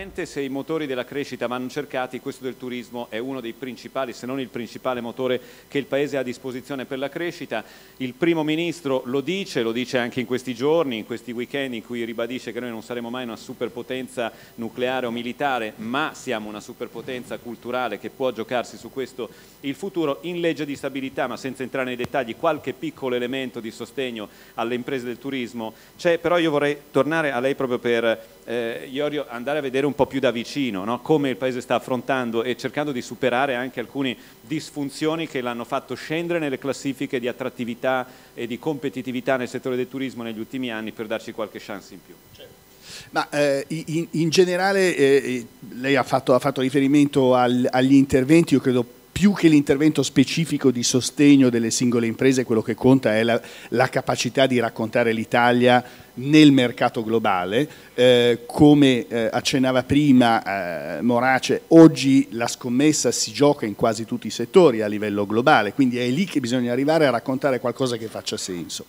Sicuramente se i motori della crescita vanno cercati, questo del turismo è uno dei principali, se non il principale motore che il Paese ha a disposizione per la crescita. Il Primo Ministro lo dice, lo dice anche in questi giorni, in questi weekend in cui ribadisce che noi non saremo mai una superpotenza nucleare o militare, ma siamo una superpotenza culturale che può giocarsi su questo il futuro in legge di stabilità, ma senza entrare nei dettagli, qualche piccolo elemento di sostegno alle imprese del turismo c'è, però io vorrei tornare a lei proprio per eh, Iorio, andare a vedere un po' più da vicino no? come il Paese sta affrontando e cercando di superare anche alcune disfunzioni che l'hanno fatto scendere nelle classifiche di attrattività e di competitività nel settore del turismo negli ultimi anni per darci qualche chance in più. Certo. Ma eh, in, in, generale eh, eh, lei ha fatto, ha fatto riferimento al, agli interventi, io credo più che l'intervento specifico di sostegno delle singole imprese, quello che conta è la, la capacità di raccontare l'Italia nel mercato globale. Eh, come eh, accennava prima eh, Morace, oggi la scommessa si gioca in quasi tutti i settori a livello globale, quindi è lì che bisogna arrivare a raccontare qualcosa che faccia senso.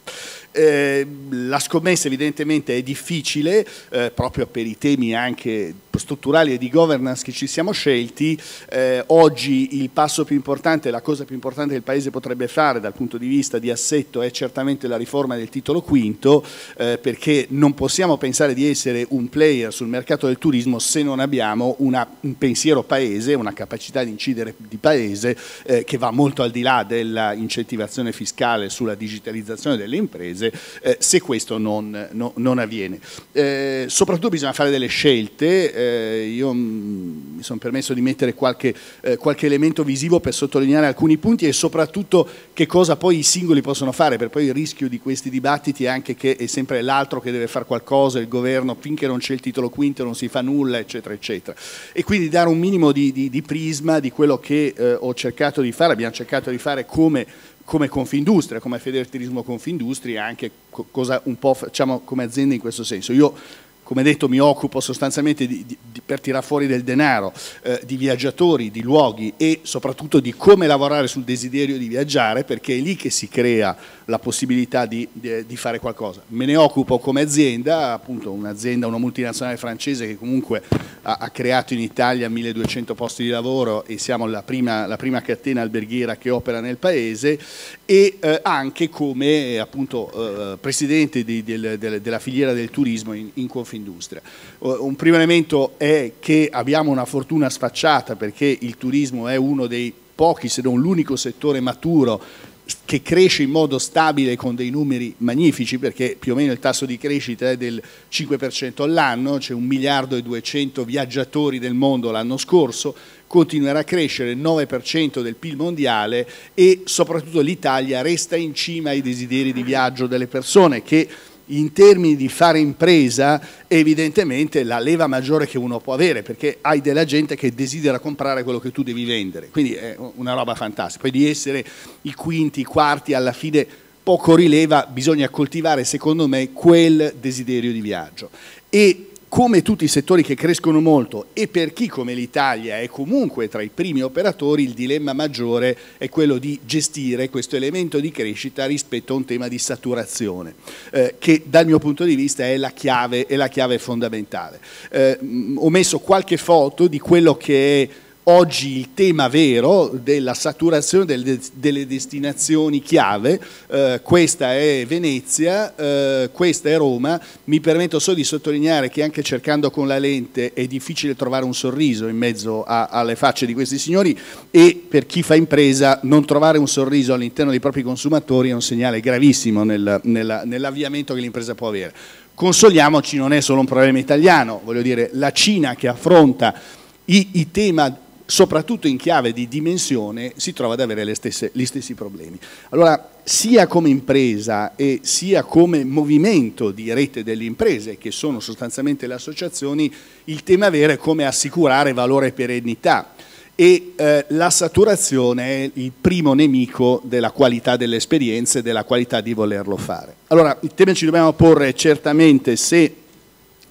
Eh, la scommessa evidentemente è difficile, eh, proprio per i temi anche strutturali e di governance che ci siamo scelti, eh, oggi il passo più importante, la cosa più importante che il Paese potrebbe fare dal punto di vista di assetto è certamente la riforma del titolo quinto, perché che non possiamo pensare di essere un player sul mercato del turismo se non abbiamo una, un pensiero paese, una capacità di incidere di paese eh, che va molto al di là dell'incentivazione fiscale sulla digitalizzazione delle imprese, eh, se questo non, no, non avviene. Eh, soprattutto bisogna fare delle scelte, eh, io mm, mi sono permesso di mettere qualche, eh, qualche elemento visivo per sottolineare alcuni punti e soprattutto che cosa poi i singoli possono fare, per poi il rischio di questi dibattiti è anche che è sempre l'altro 4 che deve fare qualcosa, il governo finché non c'è il titolo quinto non si fa nulla, eccetera, eccetera. E quindi dare un minimo di, di, di prisma di quello che eh, ho cercato di fare, abbiamo cercato di fare come come Confindustria, come Federturismo Confindustria, anche co- cosa un po' facciamo come azienda in questo senso. Io come detto mi occupo sostanzialmente di, di, di, per tirare fuori del denaro, eh, di viaggiatori, di luoghi e soprattutto di come lavorare sul desiderio di viaggiare perché è lì che si crea la possibilità di, fare qualcosa. Me ne occupo come azienda, appunto un'azienda, una multinazionale francese che comunque ha, ha creato in Italia 1200 posti di lavoro e siamo la prima, la prima catena alberghiera che opera nel paese e eh, anche come appunto eh, presidente della filiera del turismo in, in Confindustria dell'industria. Un primo elemento è che abbiamo una fortuna sfacciata perché il turismo è uno dei pochi, se non l'unico settore maturo che cresce in modo stabile con dei numeri magnifici perché più o meno il tasso di crescita è del 5% all'anno, c'è un miliardo e 200 viaggiatori del mondo l'anno scorso, continuerà a crescere il 9% del PIL mondiale e soprattutto l'Italia resta in cima ai desideri di viaggio delle persone che in termini di fare impresa evidentemente la leva maggiore che uno può avere perché hai della gente che desidera comprare quello che tu devi vendere, quindi è una roba fantastica. Poi di essere i quinti, i quarti alla fine poco rileva, bisogna coltivare secondo me quel desiderio di viaggio. E come tutti i settori che crescono molto e per chi come l'Italia è comunque tra i primi operatori, il dilemma maggiore è quello di gestire questo elemento di crescita rispetto a un tema di saturazione, eh, che dal mio punto di vista è la chiave, è la chiave fondamentale. Eh, ho messo qualche foto di quello che è oggi il tema vero della saturazione delle, destinazioni chiave, eh, questa è Venezia, eh, questa è Roma, mi permetto solo di sottolineare che anche cercando con la lente è difficile trovare un sorriso in mezzo a, alle facce di questi signori e per chi fa impresa non trovare un sorriso all'interno dei propri consumatori è un segnale gravissimo nel, nella, nell'avviamento che l'impresa può avere. Consoliamoci, non è solo un problema italiano, voglio dire, la Cina che affronta i, i tema soprattutto in chiave di dimensione, si trova ad avere stesse, gli stessi problemi. Allora, sia come impresa e sia come movimento di rete delle imprese, che sono sostanzialmente le associazioni, il tema vero è come assicurare valore e perennità e eh, la saturazione è il primo nemico della qualità delle esperienze e della qualità di volerlo fare. Allora, il tema ci dobbiamo porre certamente se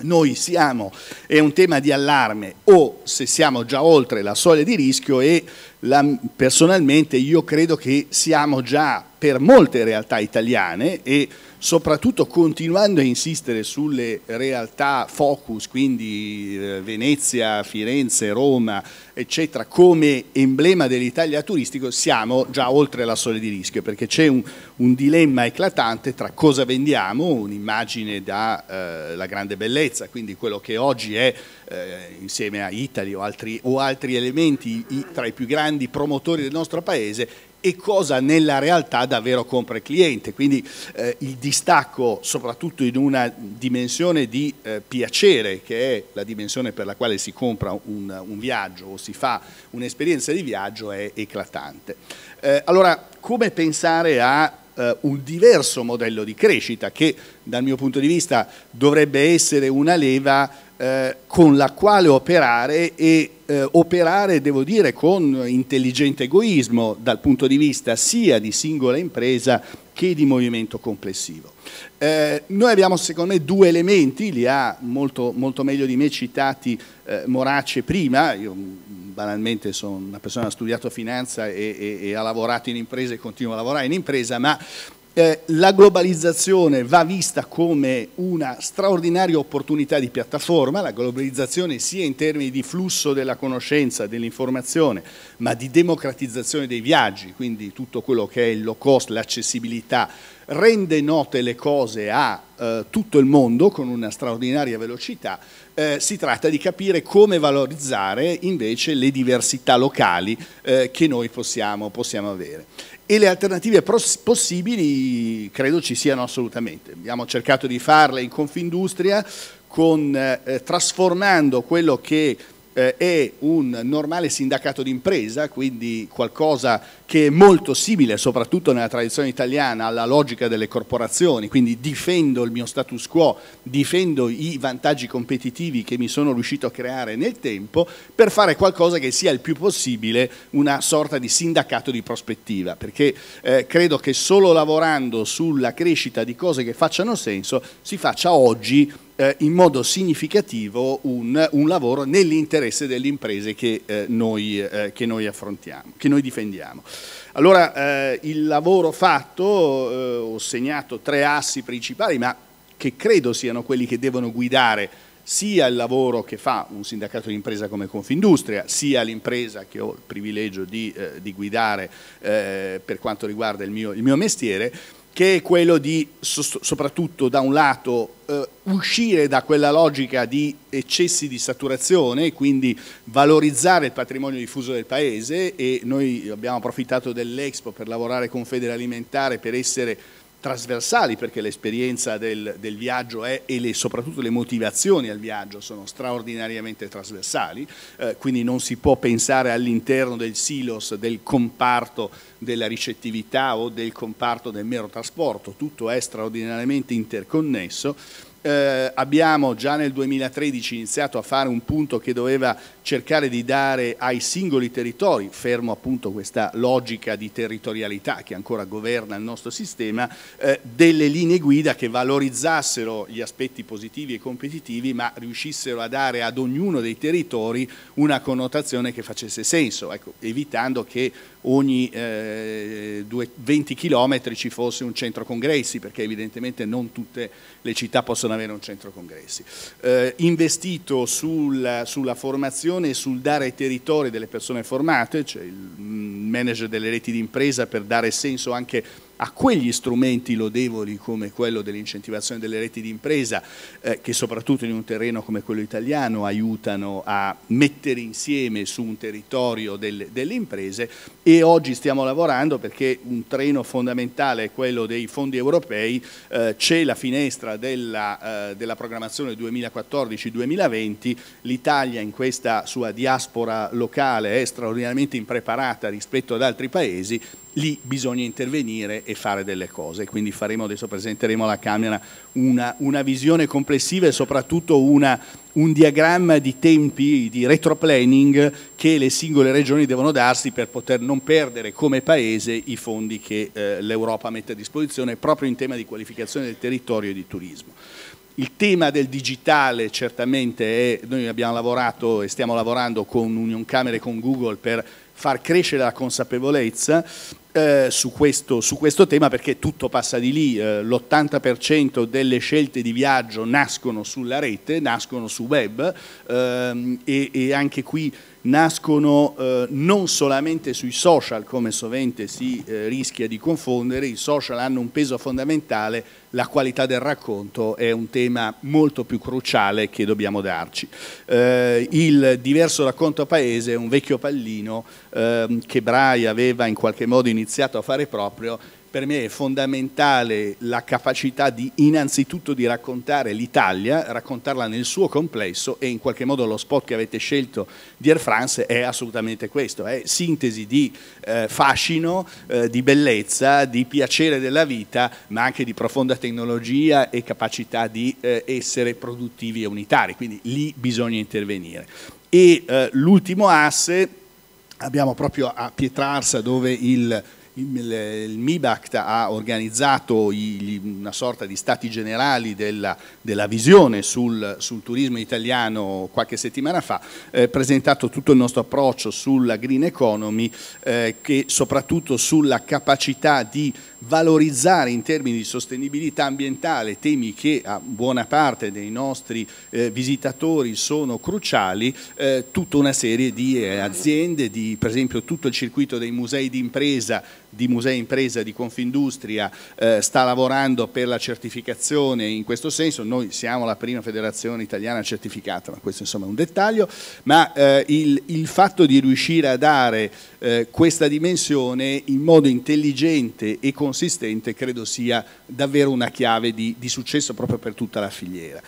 noi siamo, è un tema di allarme o se siamo già oltre la soglia di rischio e la, personalmente io credo che siamo già per molte realtà italiane e soprattutto continuando a insistere sulle realtà focus, quindi eh, Venezia, Firenze, Roma, eccetera, come emblema dell'Italia turistico, siamo già oltre la soglia di rischio, perché c'è un, un, dilemma eclatante tra cosa vendiamo, un'immagine dalla eh, grande bellezza, quindi quello che oggi è, eh, insieme a Italy o altri, o altri elementi, i, tra i più grandi promotori del nostro paese, e cosa nella realtà davvero compra il cliente. Quindi eh, il distacco, soprattutto in una dimensione di eh, piacere, che è la dimensione per la quale si compra un, un viaggio o si fa un'esperienza di viaggio, è eclatante. Eh, allora, come pensare a eh, un diverso modello di crescita che dal mio punto di vista dovrebbe essere una leva eh, con la quale operare e eh, operare, devo dire, con intelligente egoismo dal punto di vista sia di singola impresa che di movimento complessivo. Eh, noi abbiamo secondo me due elementi, li ha molto, molto meglio di me citati eh, Morace prima, io mm, banalmente sono una persona che ha studiato finanza e, e, e ha lavorato in impresa e continuo a lavorare in impresa, ma eh, la globalizzazione va vista come una straordinaria opportunità di piattaforma, la globalizzazione sia in termini di flusso della conoscenza, dell'informazione, ma di democratizzazione dei viaggi, quindi tutto quello che è il low cost, l'accessibilità, rende note le cose a eh, tutto il mondo con una straordinaria velocità, eh, si tratta di capire come valorizzare invece le diversità locali eh, che noi possiamo, possiamo avere e le alternative possibili credo ci siano assolutamente. Abbiamo cercato di farle in Confindustria con, eh, trasformando quello che eh, è un normale sindacato d'impresa, quindi qualcosa che è molto simile, soprattutto nella tradizione italiana, alla logica delle corporazioni, quindi difendo il mio status quo, difendo i vantaggi competitivi che mi sono riuscito a creare nel tempo, per fare qualcosa che sia il più possibile una sorta di sindacato di prospettiva, perché eh, credo che solo lavorando sulla crescita di cose che facciano senso si faccia oggi eh, in modo significativo un, un lavoro nell'interesse delle imprese che, eh, noi, eh, che, noi, affrontiamo, che noi difendiamo. Allora eh, il lavoro fatto, eh, ho segnato tre assi principali, ma che credo siano quelli che devono guidare sia il lavoro che fa un sindacato di impresa come Confindustria, sia l'impresa che ho il privilegio di, eh, di guidare eh, per quanto riguarda il mio, il mio, mestiere, che è quello di so, soprattutto da un lato eh, uscire da quella logica di eccessi di saturazione e quindi valorizzare il patrimonio diffuso del Paese e noi abbiamo approfittato dell'Expo per lavorare con Alimentare per essere trasversali perché l'esperienza del, del, viaggio è, e le, soprattutto le motivazioni al viaggio sono straordinariamente trasversali, eh, quindi non si può pensare all'interno del silos del comparto della ricettività o del comparto del mero trasporto, tutto è straordinariamente interconnesso eh, abbiamo già nel 2013 iniziato a fare un punto che doveva cercare di dare ai singoli territori, fermo appunto questa logica di territorialità che ancora governa il nostro sistema, eh, delle linee guida che valorizzassero gli aspetti positivi e competitivi ma riuscissero a dare ad ognuno dei territori una connotazione che facesse senso, ecco, evitando che ogni eh, due, 20 km ci fosse un centro congressi, perché evidentemente non tutte le città possono avere un centro congressi. Eh, investito sul, sulla formazione e sul dare ai territori delle persone formate, cioè il mm, manager delle reti di impresa per dare senso anche a quegli strumenti lodevoli come quello dell'incentivazione delle reti di impresa, eh, che soprattutto in un terreno come quello italiano aiutano a mettere insieme su un territorio del, delle imprese e oggi stiamo lavorando perché un treno fondamentale è quello dei fondi europei, eh, c'è la finestra della, eh, della programmazione 2014-2020, l'Italia in questa sua diaspora locale è straordinariamente impreparata rispetto ad altri paesi lì bisogna intervenire e fare delle cose. Quindi faremo, adesso presenteremo alla Camera una, una visione complessiva e soprattutto una, un diagramma di tempi, di retroplanning che le singole regioni devono darsi per poter non perdere come Paese i fondi che eh, l'Europa mette a disposizione proprio in tema di qualificazione del territorio e di turismo. Il tema del digitale certamente è, noi abbiamo lavorato e stiamo lavorando con Union Camere e con Google per far crescere la consapevolezza eh, su, questo, su, questo, tema perché tutto passa di lì, eh, l'80% delle scelte di viaggio nascono sulla rete, nascono su web ehm, e, e, anche qui nascono eh, non solamente sui social, come sovente si eh, rischia di confondere, i social hanno un peso fondamentale, la qualità del racconto è un tema molto più cruciale che dobbiamo darci. Eh, il diverso racconto paese è un vecchio pallino ehm, che Brai aveva in qualche modo iniziato a fare proprio per me è fondamentale la capacità di innanzitutto di raccontare l'Italia, raccontarla nel suo complesso e in qualche modo lo spot che avete scelto di Air France è assolutamente questo, è sintesi di eh, fascino, eh, di bellezza, di piacere della vita, ma anche di profonda tecnologia e capacità di eh, essere produttivi e unitari, quindi lì bisogna intervenire. E eh, l'ultimo asse abbiamo proprio a Pietrarsa dove il il MIBACT ha organizzato una sorta di stati generali della, della visione sul, sul, turismo italiano qualche settimana fa, eh, presentato tutto il nostro approccio sulla green economy, eh, che soprattutto sulla capacità di valorizzare in termini di sostenibilità ambientale temi che a buona parte dei nostri eh, visitatori sono cruciali, eh, tutta una serie di eh, aziende, di, per esempio tutto il circuito dei musei d'impresa di Musei Impresa di Confindustria eh, sta lavorando per la certificazione in questo senso, noi siamo la prima federazione italiana certificata, ma questo insomma è un dettaglio, ma eh, il, il, fatto di riuscire a dare eh, questa dimensione in modo intelligente e consistente credo sia davvero una chiave di, di successo proprio per tutta la filiera.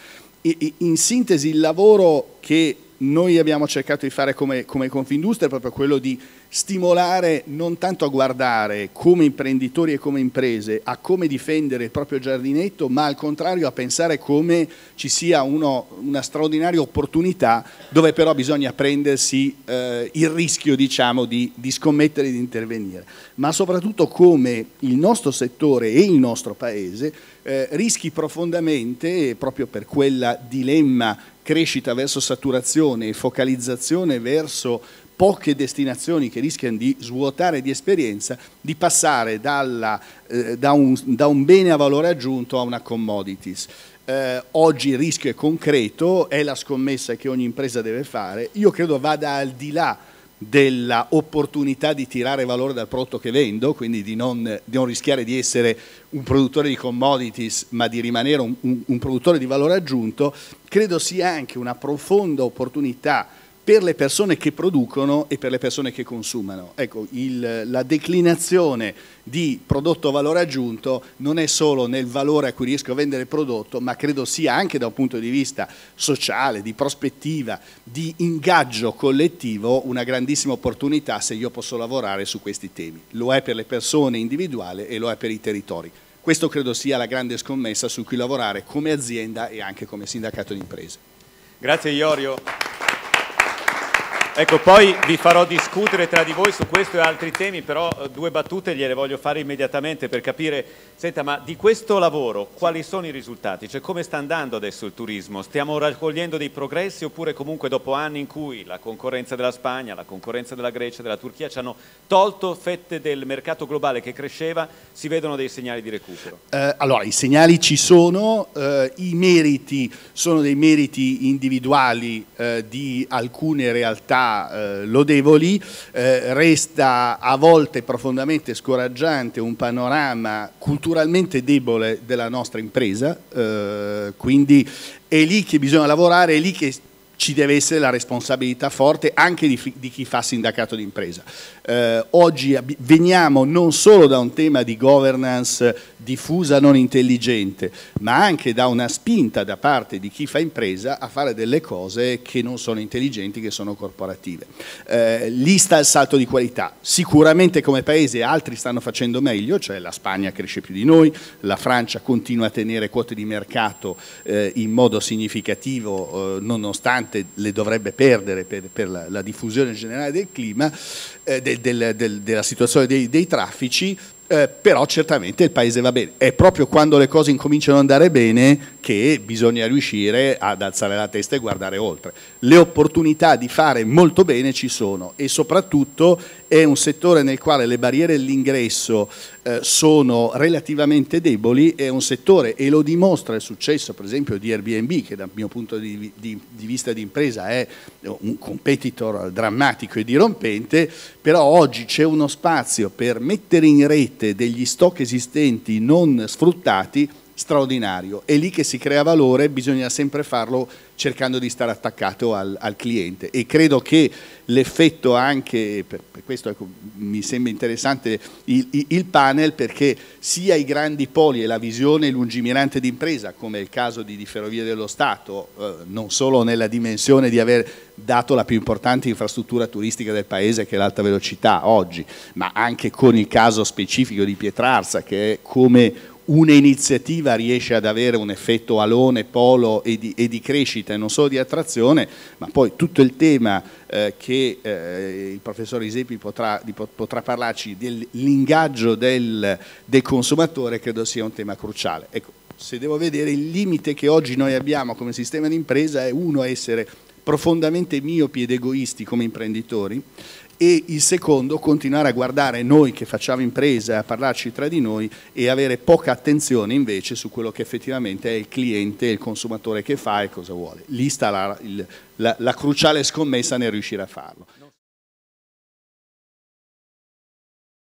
E, in sintesi il lavoro che noi abbiamo cercato di fare come, come Confindustria proprio quello di stimolare non tanto a guardare come imprenditori e come imprese a come difendere il proprio giardinetto, ma al contrario a pensare come ci sia uno, una straordinaria opportunità dove però bisogna prendersi eh, il rischio diciamo, di, di scommettere e di intervenire, ma soprattutto come il nostro settore e il nostro Paese eh, rischi profondamente, proprio per quel dilemma crescita verso saturazione e focalizzazione verso poche destinazioni che rischiano di svuotare di esperienza, di passare dalla, eh, da, un, da, un, bene a valore aggiunto a una commodities. Eh, oggi il rischio è concreto, è la scommessa che ogni impresa deve fare, io credo vada al di là della opportunità di tirare valore dal prodotto che vendo, quindi di non, di non rischiare di essere un produttore di commodities, ma di rimanere un, un, un produttore di valore aggiunto, credo sia anche una profonda opportunità per le persone che producono e per le persone che consumano. Ecco, il, la declinazione di prodotto valore aggiunto non è solo nel valore a cui riesco a vendere il prodotto, ma credo sia anche da un punto di vista sociale, di prospettiva, di ingaggio collettivo, una grandissima opportunità se io posso lavorare su questi temi. Lo è per le persone individuali e lo è per i territori. Questo credo sia la grande scommessa su cui lavorare come azienda e anche come sindacato di imprese. Grazie Iorio. Ecco, poi vi farò discutere tra di voi su questo e altri temi, però eh, due battute gliele voglio fare immediatamente per capire, senta, ma di questo lavoro quali sono i risultati? Cioè come sta andando adesso il turismo? Stiamo raccogliendo dei progressi oppure comunque dopo anni in cui la concorrenza della Spagna, la concorrenza della Grecia, della Turchia ci hanno tolto fette del mercato globale che cresceva, si vedono dei segnali di recupero? Eh, allora, i segnali ci sono, eh, i meriti sono dei meriti individuali eh, di alcune realtà realtà eh, lodevoli, eh, resta a volte profondamente scoraggiante un panorama culturalmente debole della nostra impresa, eh, quindi è lì che bisogna lavorare, è lì che ci deve essere la responsabilità forte anche di, di chi fa sindacato d'impresa. Eh, oggi veniamo non solo da un tema di governance diffusa non intelligente, ma anche da una spinta da parte di chi fa impresa a fare delle cose che non sono intelligenti, che sono corporative. Eh, lì sta il salto di qualità. Sicuramente come paese altri stanno facendo meglio, cioè la Spagna cresce più di noi, la Francia continua a tenere quote di mercato eh, in modo significativo eh, nonostante piante le dovrebbe perdere per, per la, la, diffusione generale del clima, eh, del, del, del, della situazione dei, dei traffici, eh, però certamente il paese va bene. È proprio quando le cose incominciano ad andare bene che bisogna riuscire ad alzare la testa e guardare oltre. Le opportunità di fare molto bene ci sono e soprattutto è un settore nel quale le barriere all'ingresso eh, sono relativamente deboli, è un settore e lo dimostra il successo per esempio di Airbnb che dal mio punto di, di, di vista di impresa è un competitor drammatico e dirompente, però oggi c'è uno spazio per mettere in rete degli stock esistenti non sfruttati straordinario. È lì che si crea valore, bisogna sempre farlo cercando di stare attaccato al, al cliente e credo che l'effetto anche, per, per questo ecco, mi sembra interessante il, il, panel perché sia i grandi poli e la visione lungimirante d'impresa come il caso di, di Ferrovie dello Stato, eh, non solo nella dimensione di aver dato la più importante infrastruttura turistica del paese che è l'alta velocità oggi, ma anche con il caso specifico di Pietrarsa che è come un'iniziativa riesce ad avere un effetto alone, polo e di, e di, crescita e non solo di attrazione, ma poi tutto il tema eh, che eh, il professor Isepi potrà, di, potrà parlarci dell'ingaggio del, del, consumatore credo sia un tema cruciale. Ecco, se devo vedere il limite che oggi noi abbiamo come sistema di impresa è uno essere profondamente miopi ed egoisti come imprenditori e il secondo continuare a guardare noi che facciamo impresa, a parlarci tra di noi e avere poca attenzione invece su quello che effettivamente è il cliente, il consumatore che fa e cosa vuole. Lì sta la, il, la, la cruciale scommessa nel riuscire a farlo.